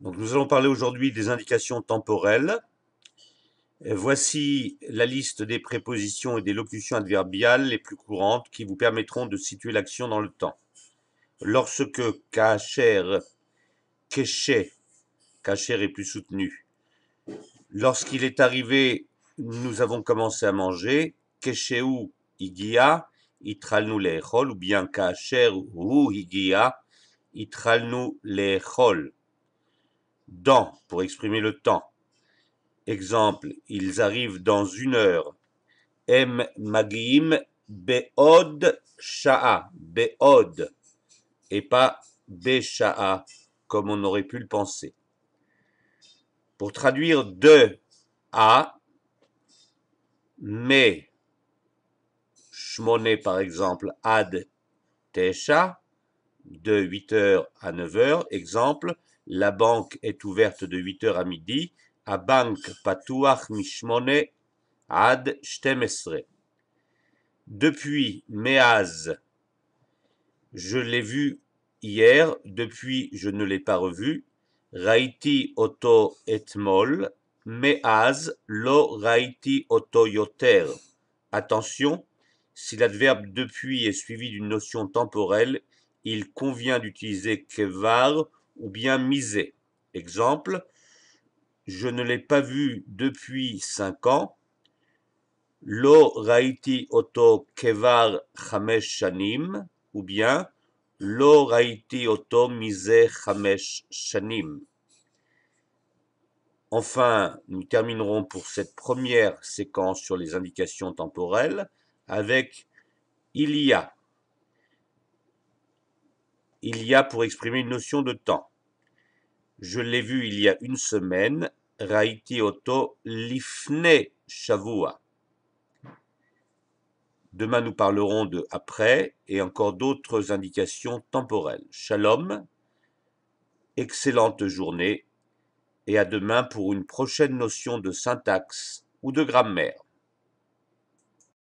Donc nous allons parler aujourd'hui des indications temporelles. voici la liste des prépositions et des locutions adverbiales les plus courantes qui vous permettront de situer l'action dans le temps. Lorsque kacher, kéché, kacher est plus soutenu. Lorsqu'il est arrivé, nous avons commencé à manger. ou igia, itralnu lechol, ou bien kacher ou igia, itralnu lechol dans pour exprimer le temps. Exemple, ils arrivent dans une heure. M magim beod sha'a, beod, et pas sha'a » comme on aurait pu le penser. Pour traduire de à, mais, shmoné par exemple, ad tesha, de 8h à 9h. Exemple, la banque est ouverte de 8h à midi. A banque patuach mishmone ad shtemesre. Depuis Meaz, je l'ai vu hier, depuis je ne l'ai pas revu. Raiti oto etmol, meaz lo raiti oto yoter. Attention, si l'adverbe depuis est suivi d'une notion temporelle, il convient d'utiliser kevar ou bien miser. Exemple, je ne l'ai pas vu depuis cinq ans. Lo raiti oto kevar chamesh shanim ou bien Lo raiti oto mise chamesh shanim. Enfin, nous terminerons pour cette première séquence sur les indications temporelles avec il y a il y a pour exprimer une notion de temps. Je l'ai vu il y a une semaine, Raiti Oto Lifne Shavua. Demain, nous parlerons de après et encore d'autres indications temporelles. Shalom, excellente journée et à demain pour une prochaine notion de syntaxe ou de grammaire.